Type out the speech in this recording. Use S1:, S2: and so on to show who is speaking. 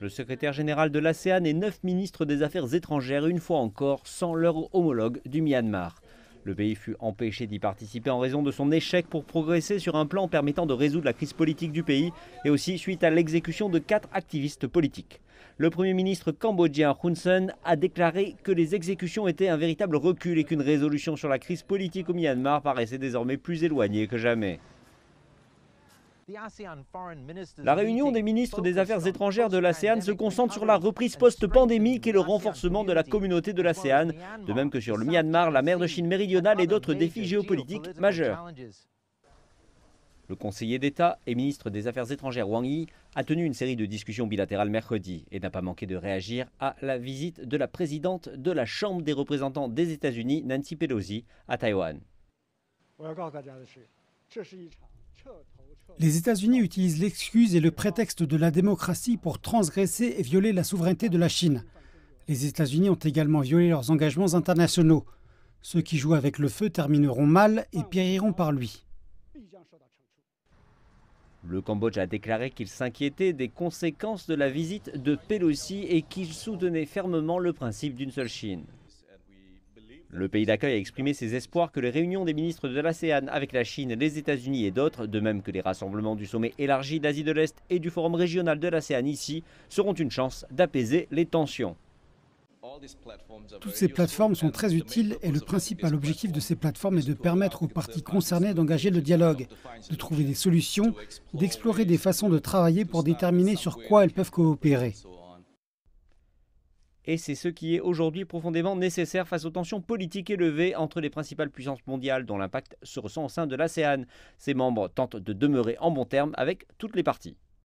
S1: Le secrétaire général de l'ASEAN et neuf ministres des Affaires étrangères, une fois encore, sans leur homologue du Myanmar. Le pays fut empêché d'y participer en raison de son échec pour progresser sur un plan permettant de résoudre la crise politique du pays et aussi suite à l'exécution de quatre activistes politiques. Le Premier ministre cambodgien Hun Sen a déclaré que les exécutions étaient un véritable recul et qu'une résolution sur la crise politique au Myanmar paraissait désormais plus éloignée que jamais. La réunion des ministres des Affaires étrangères de l'ASEAN se concentre sur la reprise post-pandémique et le renforcement de la communauté de l'ASEAN, de même que sur le Myanmar, la mer de Chine méridionale et d'autres défis géopolitiques majeurs. Le conseiller d'État et ministre des Affaires étrangères Wang Yi a tenu une série de discussions bilatérales mercredi et n'a pas manqué de réagir à la visite de la présidente de la Chambre des représentants des États-Unis, Nancy Pelosi, à Taïwan.
S2: Les États-Unis utilisent l'excuse et le prétexte de la démocratie pour transgresser et violer la souveraineté de la Chine. Les États-Unis ont également violé leurs engagements internationaux. Ceux qui jouent avec le feu termineront mal et périront par lui.
S1: Le Cambodge a déclaré qu'il s'inquiétait des conséquences de la visite de Pelosi et qu'il soutenait fermement le principe d'une seule Chine. Le pays d'accueil a exprimé ses espoirs que les réunions des ministres de l'ASEAN avec la Chine, les États-Unis et d'autres, de même que les rassemblements du sommet élargi d'Asie de l'Est et du forum régional de l'ASEAN ici, seront une chance d'apaiser les tensions. Toutes ces
S2: plateformes sont très utiles et le principal objectif de ces plateformes est de permettre aux parties concernées d'engager le dialogue, de trouver des solutions, d'explorer des façons de travailler pour déterminer sur quoi elles peuvent coopérer
S1: et c'est ce qui est aujourd'hui profondément nécessaire face aux tensions politiques élevées entre les principales puissances mondiales dont l'impact se ressent au sein de l'ASEAN. Ses membres tentent de demeurer en bon terme avec toutes les parties.